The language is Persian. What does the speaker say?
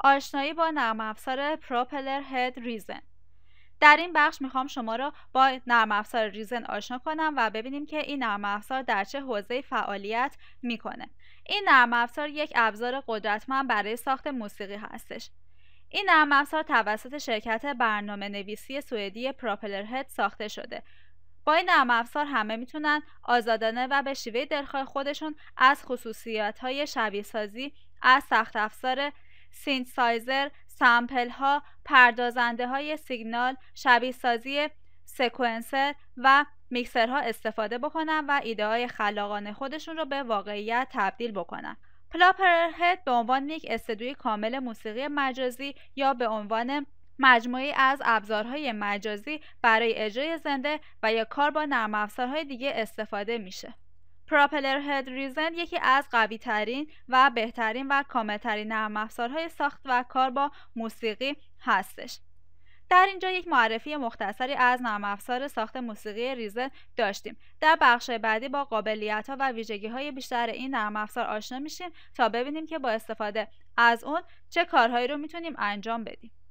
آشنایی با نرم افزار پروپلر هد ریزن در این بخش میخوام شما را با نرم افزار ریزن آشنا کنم و ببینیم که این نرم افزار در چه حوزه فعالیت میکنه این نرم افزار یک ابزار قدرتمند برای ساخت موسیقی هستش این نرم افزار توسط شرکت برنامه نویسی سوئدی پروپلر هد ساخته شده با این نرم افزار همه میتونن آزادانه و به شیوه دلخواه خودشون از خصوصیات های شبیه از سخت افزار سینتسایزر، سامپل ها، پردازنده های سیگنال، شبیه سازی سکونسر و میکسرها استفاده بکنن و ایده های خلاقانه خودشون رو به واقعیت تبدیل بکنن. پلاپر هد به عنوان یک استدوی کامل موسیقی مجازی یا به عنوان مجموعی از ابزارهای مجازی برای اجرای زنده و یا کار با نرم افزارهای دیگه استفاده میشه. پراپلر هد ریزن یکی از قوی ترین و بهترین و ترین نرم افزارهای ساخت و کار با موسیقی هستش در اینجا یک معرفی مختصری از نرم افزار ساخت موسیقی ریزن داشتیم در بخش بعدی با قابلیت ها و ویژگی های بیشتر این نرم افزار آشنا میشیم تا ببینیم که با استفاده از اون چه کارهایی رو میتونیم انجام بدیم